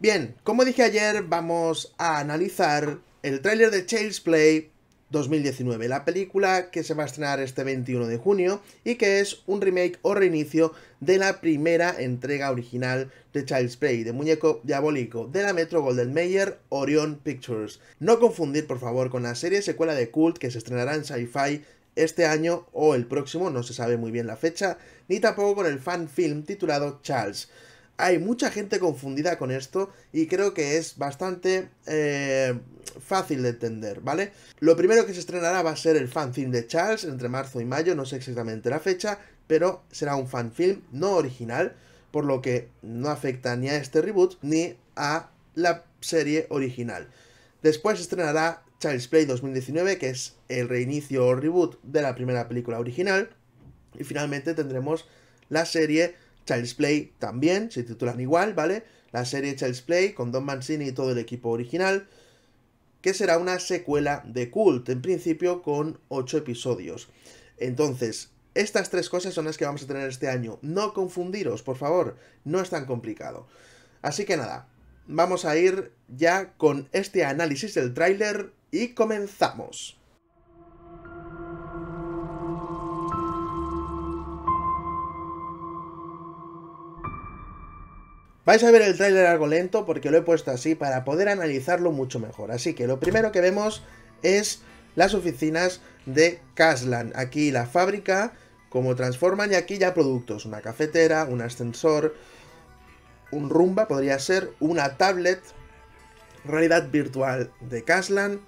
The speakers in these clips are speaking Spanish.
Bien, como dije ayer, vamos a analizar el tráiler de Child's Play 2019, la película que se va a estrenar este 21 de junio y que es un remake o reinicio de la primera entrega original de Child's Play, de Muñeco Diabólico, de la Metro Golden Mayer Orion Pictures. No confundir, por favor, con la serie secuela de Cult que se estrenará en Sci-Fi este año o el próximo, no se sabe muy bien la fecha, ni tampoco con el fan film titulado Charles hay mucha gente confundida con esto y creo que es bastante eh, fácil de entender, ¿vale? Lo primero que se estrenará va a ser el fanfilm de Charles entre marzo y mayo, no sé exactamente la fecha, pero será un fanfilm no original, por lo que no afecta ni a este reboot ni a la serie original. Después se estrenará Charles Play 2019, que es el reinicio o reboot de la primera película original. Y finalmente tendremos la serie Child's Play también, se titulan igual, ¿vale? La serie Child's Play con Don Mancini y todo el equipo original, que será una secuela de Cult, en principio con 8 episodios. Entonces, estas tres cosas son las que vamos a tener este año. No confundiros, por favor, no es tan complicado. Así que nada, vamos a ir ya con este análisis del tráiler y comenzamos. Vais a ver el tráiler algo lento porque lo he puesto así para poder analizarlo mucho mejor. Así que lo primero que vemos es las oficinas de Caslan. Aquí la fábrica, como transforman y aquí ya productos. Una cafetera, un ascensor, un rumba podría ser, una tablet, realidad virtual de Caslan.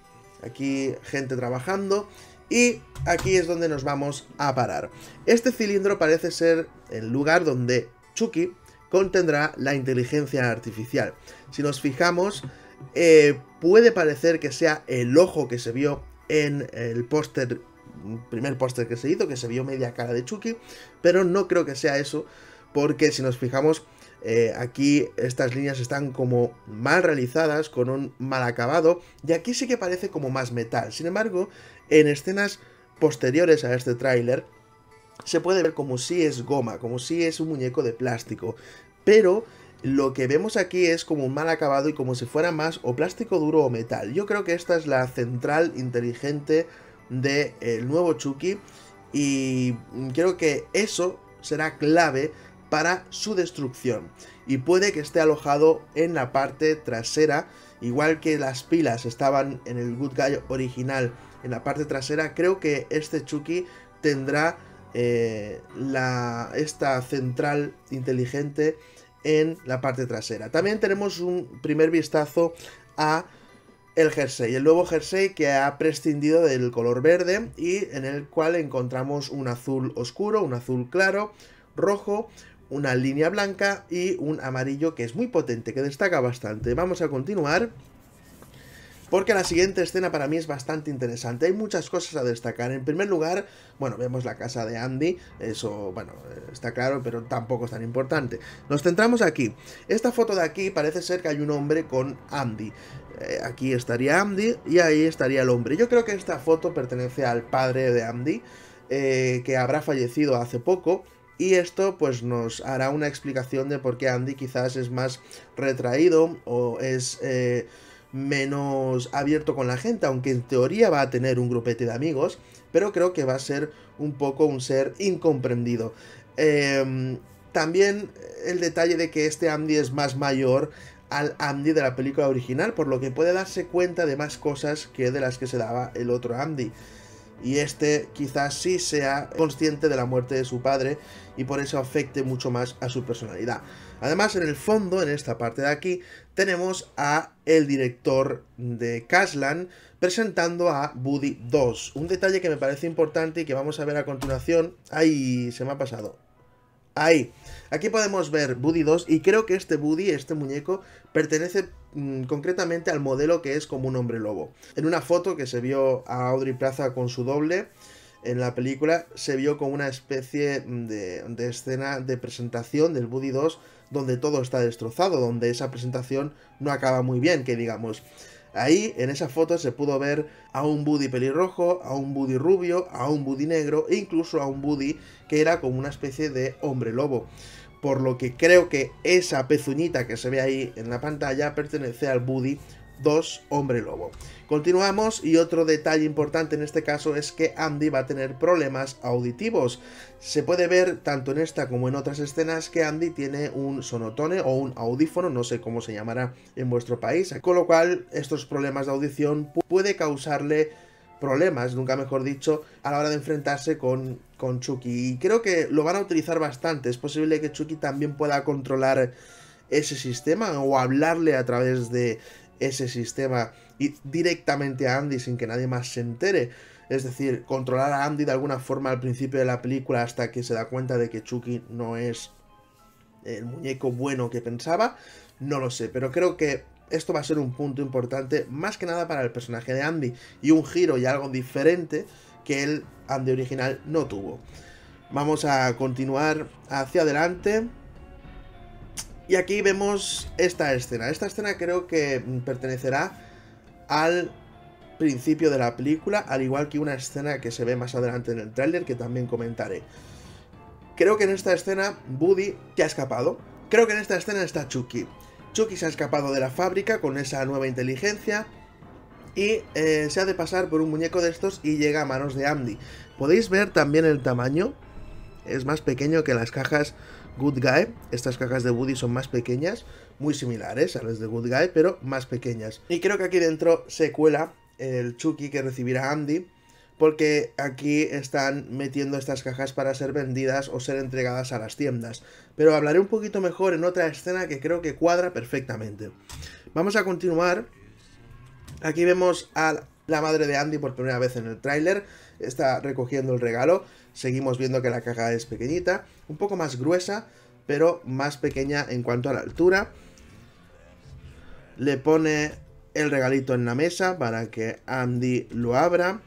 Aquí gente trabajando. Y aquí es donde nos vamos a parar. Este cilindro parece ser el lugar donde Chucky contendrá la inteligencia artificial. Si nos fijamos, eh, puede parecer que sea el ojo que se vio en el póster, primer póster que se hizo, que se vio media cara de Chucky, pero no creo que sea eso, porque si nos fijamos, eh, aquí estas líneas están como mal realizadas, con un mal acabado, y aquí sí que parece como más metal. Sin embargo, en escenas posteriores a este tráiler, se puede ver como si es goma, como si es un muñeco de plástico. Pero lo que vemos aquí es como un mal acabado y como si fuera más o plástico duro o metal. Yo creo que esta es la central inteligente del eh, nuevo Chucky y creo que eso será clave para su destrucción. Y puede que esté alojado en la parte trasera, igual que las pilas estaban en el Good Guy original en la parte trasera, creo que este Chucky tendrá eh, la, esta central inteligente en la parte trasera. También tenemos un primer vistazo a el jersey, el nuevo jersey que ha prescindido del color verde y en el cual encontramos un azul oscuro, un azul claro, rojo, una línea blanca y un amarillo que es muy potente, que destaca bastante. Vamos a continuar porque la siguiente escena para mí es bastante interesante. Hay muchas cosas a destacar. En primer lugar, bueno, vemos la casa de Andy, eso, bueno, está claro, pero tampoco es tan importante. Nos centramos aquí. Esta foto de aquí parece ser que hay un hombre con Andy. Eh, aquí estaría Andy y ahí estaría el hombre. Yo creo que esta foto pertenece al padre de Andy, eh, que habrá fallecido hace poco. Y esto pues nos hará una explicación de por qué Andy quizás es más retraído o es... Eh, menos abierto con la gente, aunque en teoría va a tener un grupete de amigos, pero creo que va a ser un poco un ser incomprendido. Em, también el detalle de que este Andy es más mayor al Andy de la película original, por lo que puede darse cuenta de más cosas que de las que se daba el otro Andy y este quizás sí sea consciente de la muerte de su padre y por eso afecte mucho más a su personalidad. Además, en el fondo, en esta parte de aquí, tenemos a el director de Caslan presentando a Buddy 2. Un detalle que me parece importante y que vamos a ver a continuación. Ay, se me ha pasado. Ahí. Aquí podemos ver Buddy 2 y creo que este Buddy, este muñeco, pertenece mm, concretamente al modelo que es como un hombre lobo. En una foto que se vio a Audrey Plaza con su doble en la película, se vio con una especie mm, de, escena de presentación del Buddy 2 donde todo está destrozado, donde esa presentación no acaba muy bien, que digamos. Ahí, en esa foto, se pudo ver a un Buddy pelirrojo, a un Buddy rubio, a un Buddy negro e incluso a un Buddy que era como una especie de hombre lobo. Por lo que creo que esa pezuñita que se ve ahí en la pantalla pertenece al Buddy 2 Hombre Lobo. Continuamos y otro detalle importante en este caso es que Andy va a tener problemas auditivos. Se puede ver tanto en esta como en otras escenas que Andy tiene un sonotone o un audífono, no sé cómo se llamará en vuestro país, con lo cual estos problemas de audición puede causarle problemas, nunca mejor dicho, a la hora de enfrentarse con, con Chucky. Y creo que lo van a utilizar bastante. Es posible que Chucky también pueda controlar ese sistema o hablarle a través de, ese sistema y directamente a Andy sin que nadie más se entere. Es decir, controlar a Andy de alguna forma al principio de la película hasta que se da cuenta de que Chucky no es el muñeco bueno que pensaba. No lo sé, pero creo que esto va a ser un punto importante más que nada para el personaje de Andy y un giro y algo diferente que el Andy original no tuvo. Vamos a continuar hacia adelante. Y aquí vemos esta escena. Esta escena creo que mm, pertenecerá al principio de la película, al igual que una escena que se ve más adelante en el tráiler que también comentaré. Creo que en esta escena Woody que ha escapado. Creo que en esta escena está Chucky. Chucky se ha escapado de la fábrica con esa nueva inteligencia y eh, se ha de pasar por un muñeco de estos y llega a manos de Andy. Podéis ver también el tamaño. Es más pequeño que las cajas Good Guy. Estas cajas de Woody son más pequeñas, muy similares a las de Good Guy, pero más pequeñas. Y creo que aquí dentro se cuela el Chucky que recibirá Andy, porque aquí están metiendo estas cajas para ser vendidas o ser entregadas a las tiendas. Pero hablaré un poquito mejor en otra escena que creo que cuadra perfectamente. Vamos a continuar. Aquí vemos a la madre de Andy por primera vez en el tráiler. Está recogiendo el regalo seguimos viendo que la caja es pequeñita, un poco más gruesa, pero más pequeña en cuanto a la altura. Le pone el regalito en la mesa para que Andy lo abra.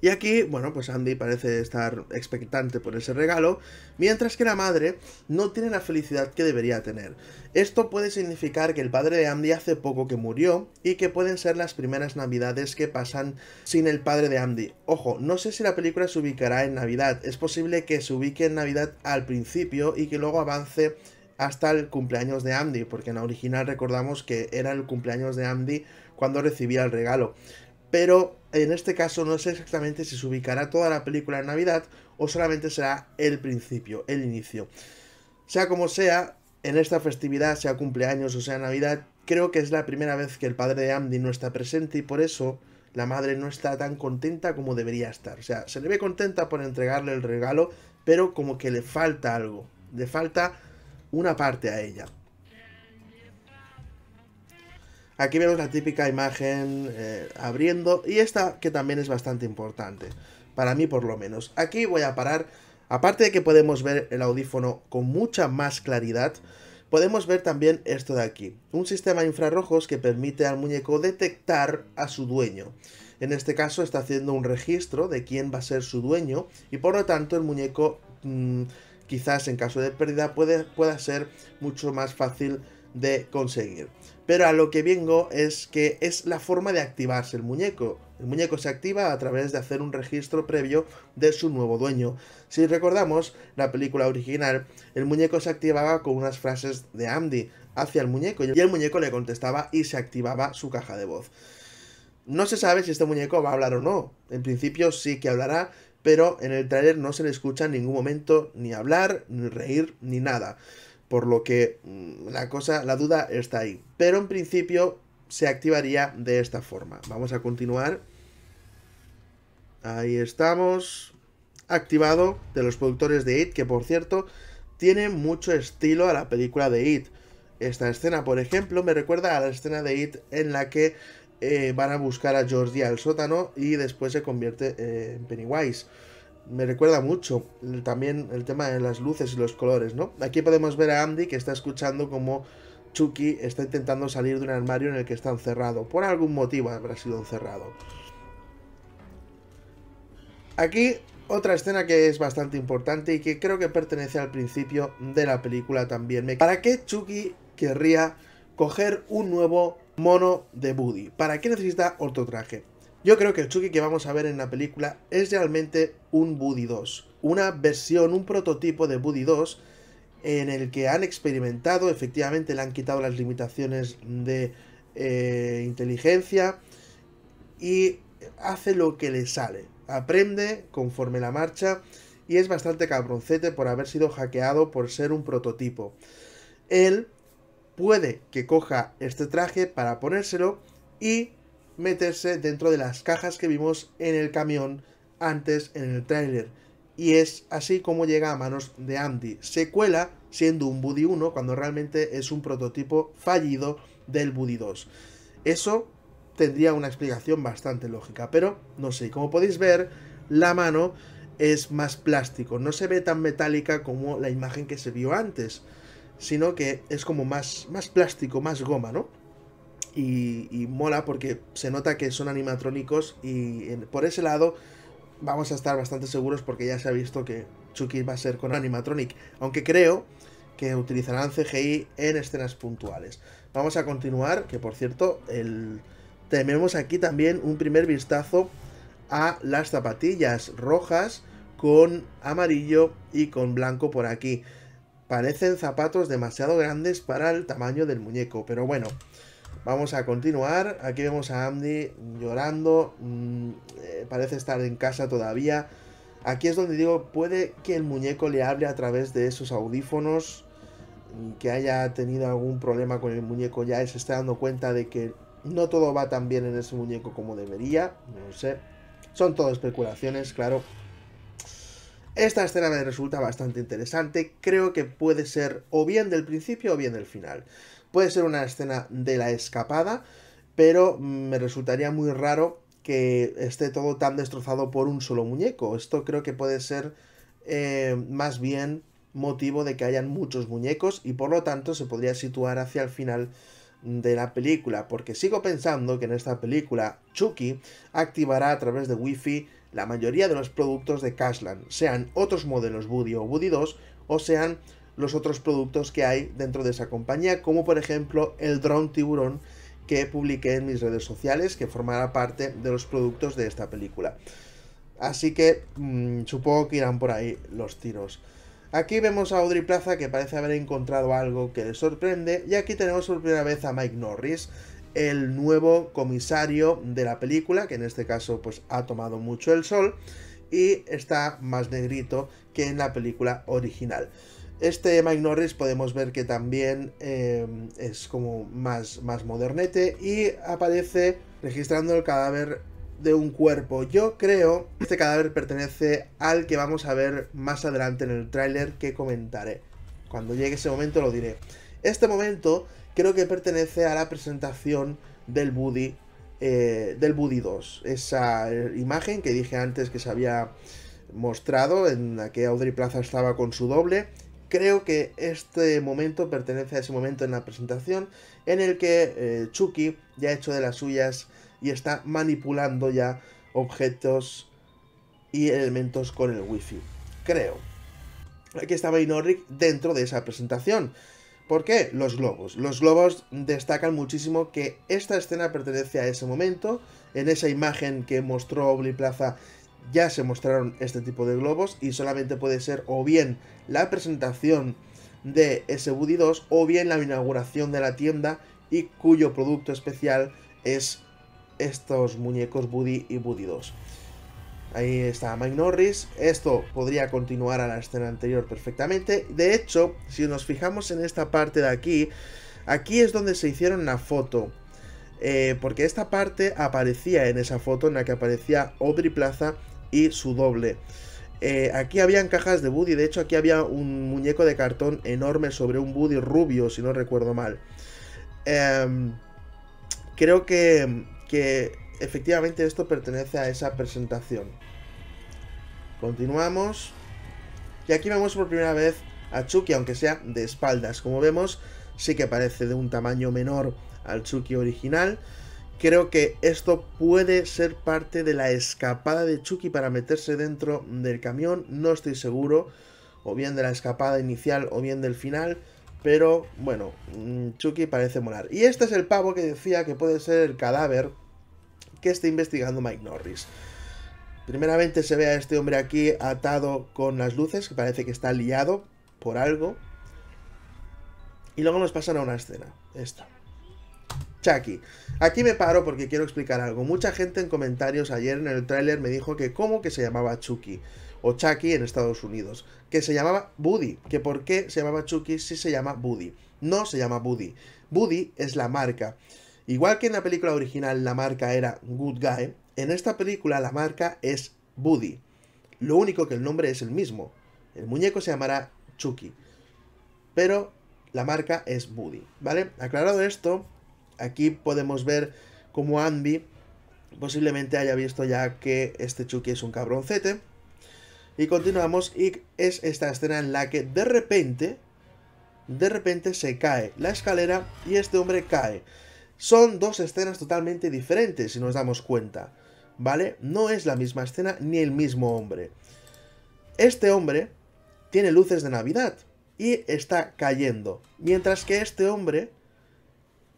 Y aquí, bueno, pues Andy parece estar expectante por ese regalo, mientras que la madre no tiene la felicidad que debería tener. Esto puede significar que el padre de Andy hace poco que murió y que pueden ser las primeras navidades que pasan sin el padre de Andy. Ojo, no sé si la película se ubicará en Navidad, es posible que se ubique en Navidad al principio y que luego avance hasta el cumpleaños de Andy, porque en la original recordamos que era el cumpleaños de Andy cuando recibía el regalo pero en este caso no sé exactamente si se ubicará toda la película en Navidad o solamente será el principio, el inicio. Sea como sea, en esta festividad, sea cumpleaños o sea Navidad, creo que es la primera vez que el padre de Andy no está presente y por eso la madre no está tan contenta como debería estar. O sea, se le ve contenta por entregarle el regalo, pero como que le falta algo, le falta una parte a ella. Aquí vemos la típica imagen eh, abriendo y esta que también es bastante importante, para mí por lo menos. Aquí voy a parar, aparte de que podemos ver el audífono con mucha más claridad, podemos ver también esto de aquí, un sistema de infrarrojos que permite al muñeco detectar a su dueño. En este caso está haciendo un registro de quién va a ser su dueño y por lo tanto el muñeco mm, quizás en caso de pérdida puede, pueda ser mucho más fácil de conseguir. Pero a lo que vengo es que es la forma de activarse el muñeco. El muñeco se activa a través de hacer un registro previo de su nuevo dueño. Si recordamos la película original, el muñeco se activaba con unas frases de Andy hacia el muñeco y el muñeco le contestaba y se activaba su caja de voz. No se sabe si este muñeco va a hablar o no. En principio sí que hablará, pero en el tráiler no se le escucha en ningún momento ni hablar, ni reír, ni nada por lo que mm, la cosa, la duda está ahí. Pero en principio se activaría de esta forma. Vamos a continuar. Ahí estamos. Activado de los productores de It, que por cierto tiene mucho estilo a la película de It. Esta escena, por ejemplo, me recuerda a la escena de It en la que eh, van a buscar a Georgie al sótano y después se convierte eh, en Pennywise me recuerda mucho también el tema de las luces y los colores, ¿no? Aquí podemos ver a Andy que está escuchando como Chucky está intentando salir de un armario en el que está encerrado. Por algún motivo habrá sido encerrado. Aquí otra escena que es bastante importante y que creo que pertenece al principio de la película también. ¿Para qué Chucky querría coger un nuevo mono de Buddy? ¿Para qué necesita otro traje? Yo creo que el Chucky que vamos a ver en la película es realmente un Buddy 2, una versión, un prototipo de Buddy 2 en el que han experimentado, efectivamente le han quitado las limitaciones de eh, inteligencia y hace lo que le sale, aprende conforme la marcha y es bastante cabroncete por haber sido hackeado por ser un prototipo. Él puede que coja este traje para ponérselo y meterse dentro de las cajas que vimos en el camión antes en el tráiler. Y es así como llega a manos de Andy. Se cuela siendo un Buddy 1 cuando realmente es un prototipo fallido del Buddy 2. Eso tendría una explicación bastante lógica, pero no sé, como podéis ver, la mano es más plástico, no se ve tan metálica como la imagen que se vio antes, sino que es como más, más plástico, más goma, ¿no? Y, mola porque se nota que son animatrónicos y por ese lado vamos a estar bastante seguros porque ya se ha visto que Chucky va a ser con animatronic, aunque creo que utilizarán CGI en escenas puntuales. Vamos a continuar, que por cierto, tenemos aquí también un primer vistazo a las zapatillas rojas con amarillo y con blanco por aquí. Parecen zapatos demasiado grandes para el tamaño del muñeco, pero bueno, Vamos a continuar. Aquí vemos a Andy llorando. Mm, eh, parece estar en casa todavía. Aquí es donde digo, puede que el muñeco le hable a través de esos audífonos. Mm, que haya tenido algún problema con el muñeco ya y se está dando cuenta de que no todo va tan bien en ese muñeco como debería. No sé. Son todo especulaciones, claro. Esta escena me resulta bastante interesante. Creo que puede ser o bien del principio o bien del final. Puede ser una escena de la escapada, pero me resultaría muy raro que esté todo tan destrozado por un solo muñeco. Esto creo que puede ser eh, más bien motivo de que hayan muchos muñecos y por lo tanto se podría situar hacia el final de la película, porque sigo pensando que en esta película Chucky activará a través de Wi-Fi la mayoría de los productos de Cashland, sean otros modelos Woody o Woody 2 o sean los otros productos que hay dentro de esa compañía, como por ejemplo el drone tiburón que publiqué en mis redes sociales, que formará parte de los productos de esta película. Así que mm, supongo que irán por ahí los tiros. Aquí vemos a Audrey Plaza que parece haber encontrado algo que le sorprende y aquí tenemos por primera vez a Mike Norris, el nuevo comisario de la película, que en este caso pues ha tomado mucho el sol y está más negrito que en la película original. Este Mike Norris podemos ver que también em, es como más, más modernete y aparece registrando el cadáver de un cuerpo. Yo creo que este cadáver pertenece al que vamos a ver más adelante en el tráiler que comentaré. Cuando llegue ese momento lo diré. Este momento creo que pertenece a la presentación del Buddy eh, del Buddy 2. Esa eh, imagen que dije antes que se había mostrado en la que Audrey Plaza estaba con su doble Creo que este momento pertenece a ese momento en la presentación en el que eh, Chucky ya ha hecho de las suyas y está manipulando ya objetos y elementos con el wifi. Creo. Aquí estaba Inorric dentro de esa presentación. ¿Por qué? Los globos. Los globos destacan muchísimo que esta escena pertenece a ese momento. En esa imagen que mostró Obliplaza Plaza ya se mostraron este tipo de globos y solamente puede ser o bien la presentación de ese Woody 2 o bien la inauguración de la tienda y cuyo producto especial es estos muñecos Woody y buddy 2. Ahí está Mike Norris, esto podría continuar a la escena anterior perfectamente. De hecho, si nos fijamos en esta parte de aquí, aquí es donde se hicieron la foto. Eh, porque esta parte aparecía en esa foto en la que aparecía Audrey Plaza y su doble. Eh, aquí habían cajas de Buddy, de hecho aquí había un muñeco de cartón enorme sobre un Buddy rubio, si no recuerdo mal. Em, creo que, que efectivamente esto pertenece a esa presentación. Continuamos. Y aquí vemos por primera vez a Chucky, aunque sea de espaldas. Como vemos, sí que parece de un tamaño menor al Chucky original. Creo que esto puede ser parte de la escapada de Chucky para meterse dentro del camión, no estoy seguro, o bien de la escapada inicial o bien del final, pero bueno, mm, Chucky parece molar. Y este es el pavo que decía que puede ser el cadáver que está investigando Mike Norris. Primeramente se ve a este hombre aquí atado con las luces, que parece que está liado por algo. Y luego nos pasan a una escena, esta. Chucky. Aquí me paro porque quiero explicar algo. Mucha gente en comentarios ayer en el tráiler me dijo que cómo que se llamaba Chucky o Chucky en Estados Unidos, que se llamaba Buddy, que por qué se llamaba Chucky si se llama Buddy. No se llama Buddy. Buddy es la marca. Igual que en la película original la marca era Good Guy, en esta película la marca es Buddy. Lo único que el nombre es el mismo. El muñeco se llamará Chucky. Pero la marca es Buddy, ¿vale? Aclarado esto, Aquí podemos ver cómo Andy posiblemente haya visto ya que este Chucky es un cabroncete. Y continuamos y es esta escena en la que de repente, de repente se cae la escalera y este hombre cae. Son dos escenas totalmente diferentes si nos damos cuenta, ¿vale? No es la misma escena ni el mismo hombre. Este hombre tiene luces de Navidad y está cayendo, mientras que este hombre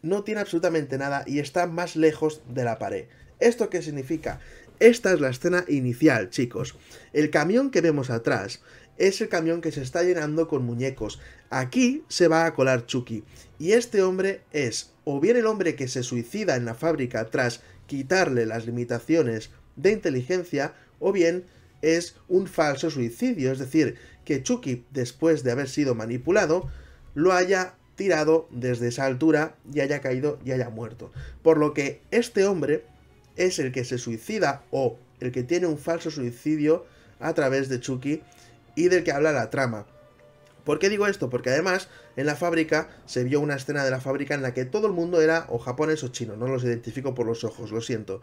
no tiene absolutamente nada y está más lejos de la pared. ¿Esto qué significa? Esta es la escena inicial, chicos. El camión que vemos atrás es el camión que se está llenando con muñecos. Aquí se va a colar Chucky. Y este hombre es o bien el hombre que se suicida en la fábrica tras quitarle las limitaciones de inteligencia, o bien es un falso suicidio, es decir, que Chucky, después de haber sido manipulado, lo haya tirado desde esa altura y haya caído y haya muerto. Por lo que este hombre es el que se suicida o el que tiene un falso suicidio a través de Chucky y del que habla la trama. ¿Por qué digo esto? Porque además en la fábrica se vio una escena de la fábrica en la que todo el mundo era o japonés o chino, no los identifico por los ojos, lo siento.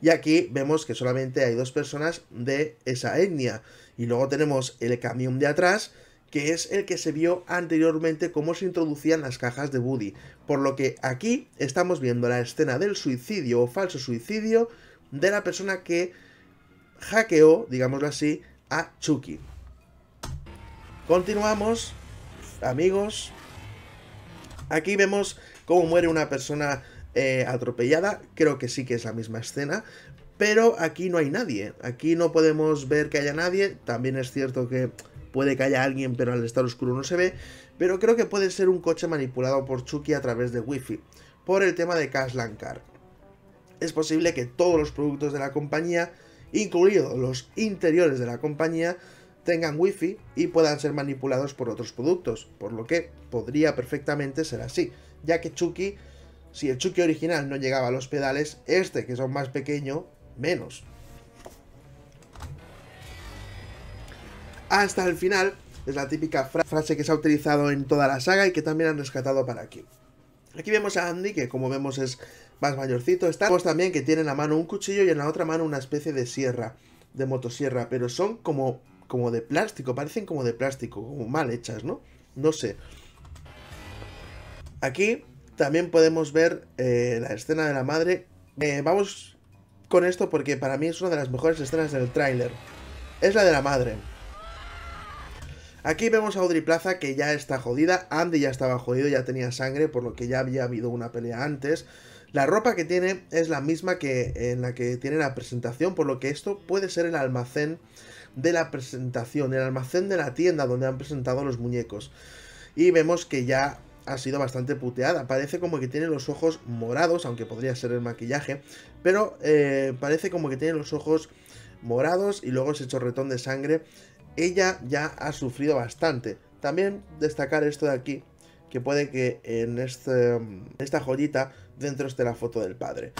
Y aquí vemos que solamente hay dos personas de esa etnia. Y luego tenemos el camión de atrás que es el que se vio anteriormente cómo se introducían las cajas de Woody, por lo que aquí estamos viendo la escena del suicidio o falso suicidio de la persona que hackeó, digámoslo así, a Chucky. Continuamos, amigos. Aquí vemos cómo muere una persona eh, atropellada, creo que sí que es la misma escena, pero aquí no hay nadie, aquí no podemos ver que haya nadie, también es cierto que puede que haya alguien, pero al estar oscuro no se ve, pero creo que puede ser un coche manipulado por Chucky a través de Wi-Fi, por el tema de Cash Car. Es posible que todos los productos de la compañía, incluidos los interiores de la compañía, tengan Wi-Fi y puedan ser manipulados por otros productos, por lo que podría perfectamente ser así, ya que Chucky, si el Chucky original no llegaba a los pedales, este que aún más pequeño, menos. hasta el final. Es la típica frase que se ha utilizado en toda la saga y que también han rescatado para aquí. Aquí vemos a Andy, que como vemos es más mayorcito. ...estamos también que tiene en la mano un cuchillo y en la otra mano una especie de sierra, de motosierra, pero son como, como de plástico, parecen como de plástico, como mal hechas, ¿no? No sé. Aquí también podemos ver eh, la escena de la madre. Eh, vamos con esto porque para mí es una de las mejores escenas del tráiler. Es la de la madre. Aquí vemos a Audrey Plaza que ya está jodida, Andy ya estaba jodido, ya tenía sangre, por lo que ya había habido una pelea antes. La ropa que tiene es la misma que en la que tiene la presentación, por lo que esto puede ser el almacén de la presentación, el almacén de la tienda donde han presentado los muñecos. Y vemos que ya ha sido bastante puteada, parece como que tiene los ojos morados, aunque podría ser el maquillaje, pero eh, parece como que tiene los ojos morados y luego ese chorretón de sangre ella ya ha sufrido bastante. También destacar esto de aquí, que puede que en este, esta joyita dentro esté la foto del padre.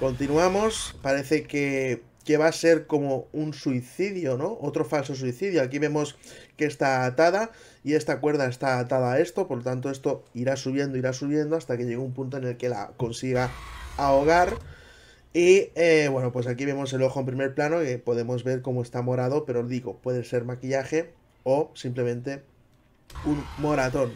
Continuamos, parece que, que va a ser como un suicidio, ¿no? Otro falso suicidio. Aquí vemos que está atada y esta cuerda está atada a esto, por lo tanto esto irá subiendo, irá subiendo hasta que llegue un punto en el que la consiga ahogar y eh, bueno, pues aquí vemos el ojo en primer plano que podemos ver cómo está morado, pero os digo, puede ser maquillaje o simplemente un moratón.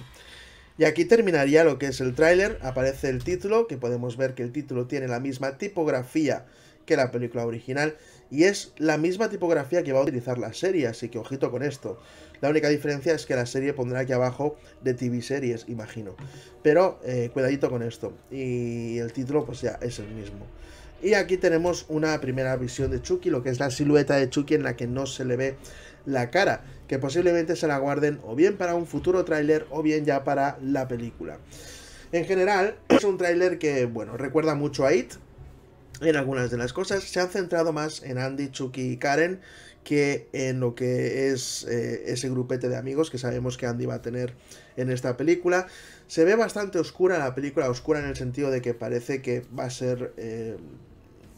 Y aquí terminaría lo que es el tráiler, aparece el título, que podemos ver que el título tiene la misma tipografía que la película original y es la misma tipografía que va a utilizar la serie, así que ojito con esto. La única diferencia es que la serie pondrá aquí abajo de TV series, imagino. Pero eh, cuidadito con esto. Y el título pues ya es el mismo. Y aquí tenemos una primera visión de Chucky, lo que es la silueta de Chucky en la que no se le ve la cara, que posiblemente se la guarden o bien para un futuro tráiler o bien ya para la película. En general, es un tráiler que, bueno, recuerda mucho a It, en algunas de las cosas. Se han centrado más en Andy, Chucky y Karen que en lo que es eh, ese grupete de amigos que sabemos que Andy va a tener en esta película. Se ve bastante oscura la película, oscura en el sentido de que parece que va a ser eh,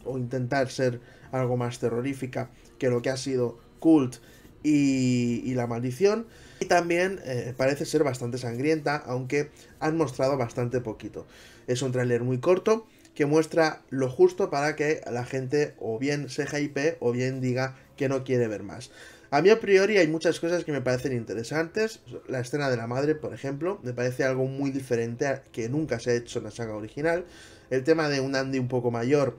o intentar ser algo más terrorífica que lo que ha sido Cult y, La Maldición. Y también eh, parece ser bastante sangrienta, aunque han mostrado bastante poquito. Es un tráiler muy corto que muestra lo justo para que la gente o bien se ip o bien diga que no quiere ver más. A mí a priori hay muchas cosas que me parecen interesantes. La escena de la madre, por ejemplo, me parece algo muy diferente que nunca se ha hecho en la saga original. El tema de un Andy un poco mayor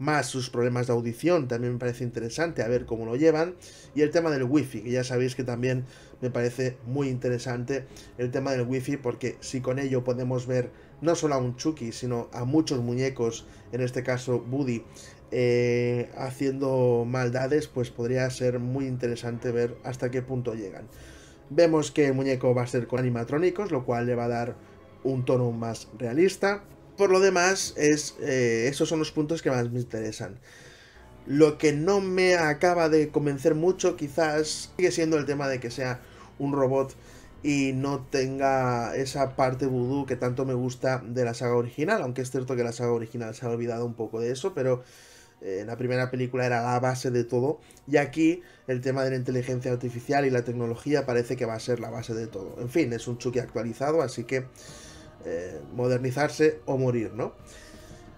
más sus problemas de audición, también me parece interesante a ver cómo lo llevan, y el tema del wifi, que ya sabéis que también me parece muy interesante el tema del wifi, porque si con ello podemos ver no solo a un Chucky, sino a muchos muñecos, en este caso Buddy, eh, haciendo maldades, pues podría ser muy interesante ver hasta qué punto llegan. Vemos que el muñeco va a ser con animatrónicos, lo cual le va a dar un tono más realista por lo demás, es, eh, esos son los puntos que más me interesan. Lo que no me acaba de convencer mucho quizás sigue siendo el tema de que sea un robot y no tenga esa parte vudú que tanto me gusta de la saga original, aunque es cierto que la saga original se ha olvidado un poco de eso, pero en eh, la primera película era la base de todo y aquí el tema de la inteligencia artificial y la tecnología parece que va a ser la base de todo. En fin, es un Chucky actualizado, así que modernizarse o morir, ¿no?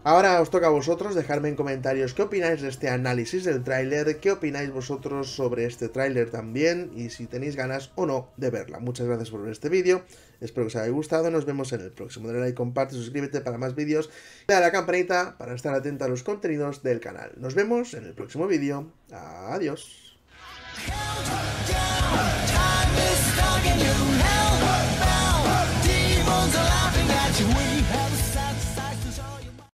Ahora os toca a vosotros dejarme en comentarios qué opináis de este análisis del tráiler, qué opináis vosotros sobre este tráiler también y si tenéis ganas o no de verla. Muchas gracias por ver este vídeo, espero que os haya gustado, nos vemos en el próximo. Dale like, comparte, suscríbete para más vídeos, dale a la campanita para estar atento a los contenidos del canal. Nos vemos en el próximo vídeo, adiós. that you win.